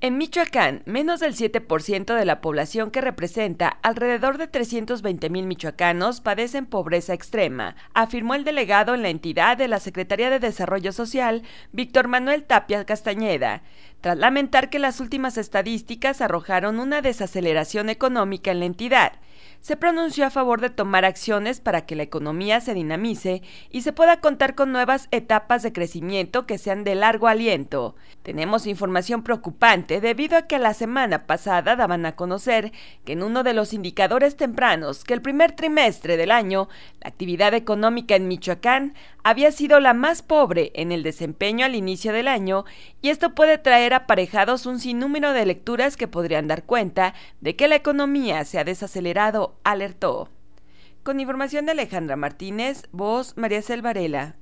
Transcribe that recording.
En Michoacán, menos del 7% de la población que representa alrededor de 320.000 michoacanos padecen pobreza extrema, afirmó el delegado en la entidad de la Secretaría de Desarrollo Social, Víctor Manuel Tapia Castañeda, tras lamentar que las últimas estadísticas arrojaron una desaceleración económica en la entidad se pronunció a favor de tomar acciones para que la economía se dinamice y se pueda contar con nuevas etapas de crecimiento que sean de largo aliento. Tenemos información preocupante debido a que la semana pasada daban a conocer que en uno de los indicadores tempranos que el primer trimestre del año, la actividad económica en Michoacán había sido la más pobre en el desempeño al inicio del año y esto puede traer aparejados un sinnúmero de lecturas que podrían dar cuenta de que la economía se ha desacelerado alertó. Con información de Alejandra Martínez, voz María Selvarela.